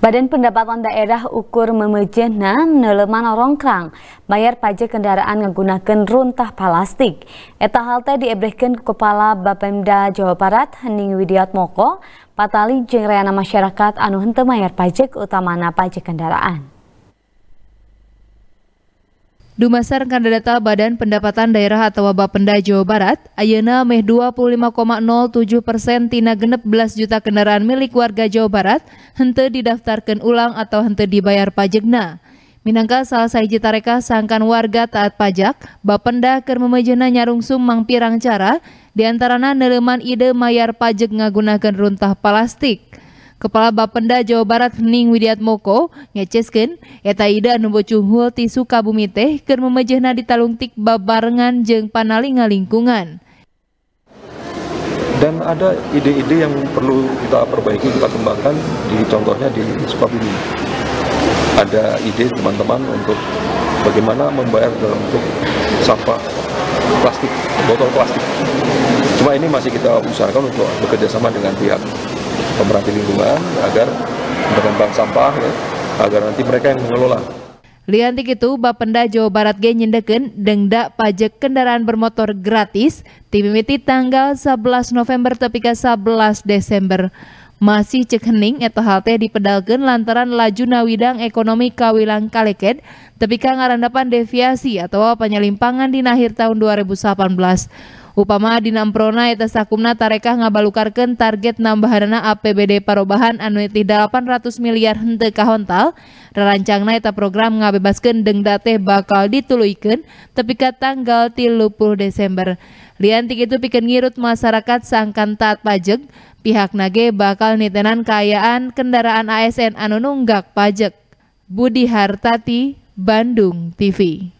Badan Pendapatan Daerah ukur memejehna neleman orang kerang, bayar pajak kendaraan menggunakan runtah plastik. Eta halte diebrehkan Kepala Bapemda Jawa Barat, Hening Widiatmoko, patali jengreana masyarakat anu hente bayar pajak utamana pajak kendaraan. Dumasar data Badan Pendapatan Daerah atau Bapenda Jawa Barat, ayana meh 25,07 persen tina genep belas juta kendaraan milik warga Jawa Barat hente didaftarkan ulang atau hente dibayar pajegna. Minangka salah saiji tareka sangkan warga taat pajak, Bapenda ker memejena nyarung sumang pirang cara, diantarana neleman ide mayar pajak ngagunakan runtah plastik. Kepala Bapenda Jawa Barat Ning Widiatmoko ngeceskeun eta ida anu tisu ti Sukabumi teh ker memejehna ditalungtik babarengan jeng panalinga lingkungan. Dan ada ide-ide yang perlu kita perbaiki, kita kembangkan di contohnya di Sukabumi. Ada ide teman-teman untuk bagaimana membayar dalam bentuk sampah plastik, botol plastik. Cuma ini masih kita usahakan untuk bekerjasama dengan pihak pemerhati lingkungan agar berkembang sampah ya, agar nanti mereka yang mengelola. Liantik itu, Bapenda Jawa Barat G nyendeken denda pajak kendaraan bermotor gratis timimiti tanggal 11 November ke 11 Desember. Masih cek hening atau halte dipedalkan lantaran laju nawidang ekonomi kawilang kaleket tepika ngarandapan deviasi atau penyelimpangan di akhir tahun 2018. Upama Namprona eta sakumna tarekah ngabalukarkan target nambahanana APBD parobahan anu tidak 800 miliar hente kahontal, rarancangna eta program ngabebaskan dengda teh bakal dituluikan tepika tanggal 30 Desember. Liantik itu bikin ngirut masyarakat sangkan taat pajak, pihak nage bakal nitenan kayaan kendaraan ASN anu nunggak pajak. Budi Hartati, Bandung TV.